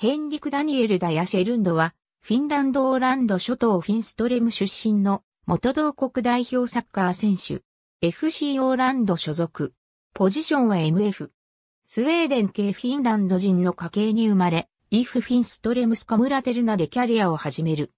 ヘンリク・ダニエル・ダヤ・シェルンドは、フィンランド・オーランド諸島フィンストレム出身の元同国代表サッカー選手。FC オーランド所属。ポジションは MF。スウェーデン系フィンランド人の家系に生まれ、イフ・フィンストレムスカムラテルナでキャリアを始める。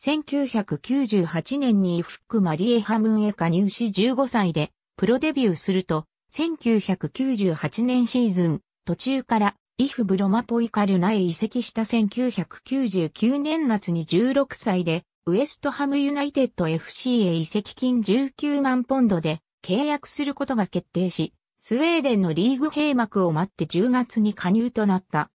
1998年にイフック・マリエハムンへ加入し15歳でプロデビューすると、1998年シーズン、途中からイフ・ブロマポイカルナへ移籍した1999年夏に16歳で、ウエストハムユナイテッド FC へ移籍金19万ポンドで契約することが決定し、スウェーデンのリーグ閉幕を待って10月に加入となった。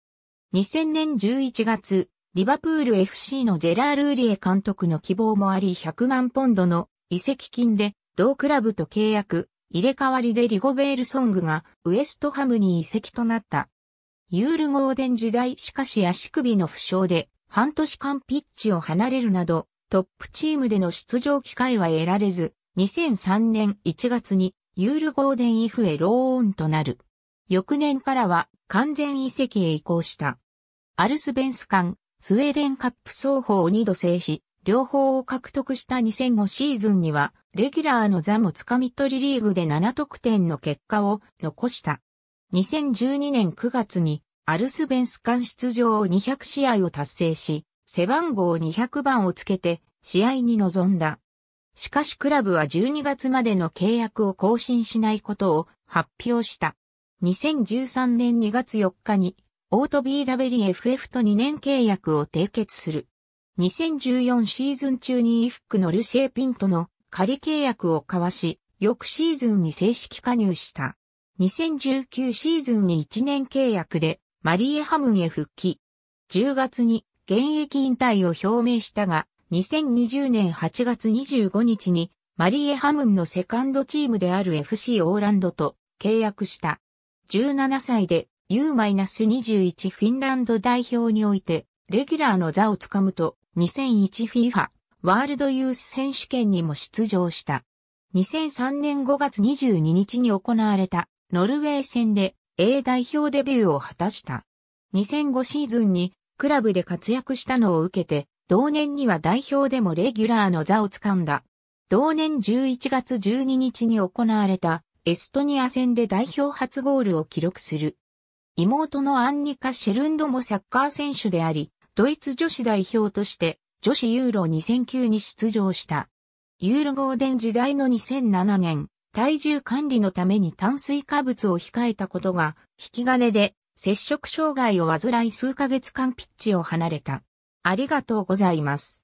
2000年11月、リバプール FC のジェラール・ーリエ監督の希望もあり100万ポンドの移籍金で同クラブと契約、入れ替わりでリゴベールソングがウエストハムに移籍となった。ユール・ゴーデン時代しかし足首の負傷で半年間ピッチを離れるなどトップチームでの出場機会は得られず2003年1月にユール・ゴーデン・イフへローンとなる。翌年からは完全移籍へ移行した。アルスベンス間、スウェーデンカップ双方を2度制し、両方を獲得した2005シーズンには、レギュラーの座もつかみ取りリーグで7得点の結果を残した。2012年9月にアルスベンス間出場を200試合を達成し、背番号200番をつけて試合に臨んだ。しかしクラブは12月までの契約を更新しないことを発表した。2013年2月4日にオート BWFF と2年契約を締結する。2014シーズン中にイフックのルシェピントの仮契約を交わし、翌シーズンに正式加入した。2019シーズンに1年契約でマリエハムンへ復帰。10月に現役引退を表明したが、2020年8月25日にマリエハムンのセカンドチームである FC オーランドと契約した。17歳で U-21 フィンランド代表においてレギュラーの座をつかむと2 0 0 1ィ i ファ、ワールドユース選手権にも出場した。2003年5月22日に行われたノルウェー戦で A 代表デビューを果たした。2005シーズンにクラブで活躍したのを受けて、同年には代表でもレギュラーの座を掴んだ。同年11月12日に行われたエストニア戦で代表初ゴールを記録する。妹のアンニカ・シェルンドもサッカー選手であり、ドイツ女子代表として女子ユーロ2009に出場した。ユーロゴーデン時代の2007年、体重管理のために炭水化物を控えたことが、引き金で、摂食障害を患い数ヶ月間ピッチを離れた。ありがとうございます。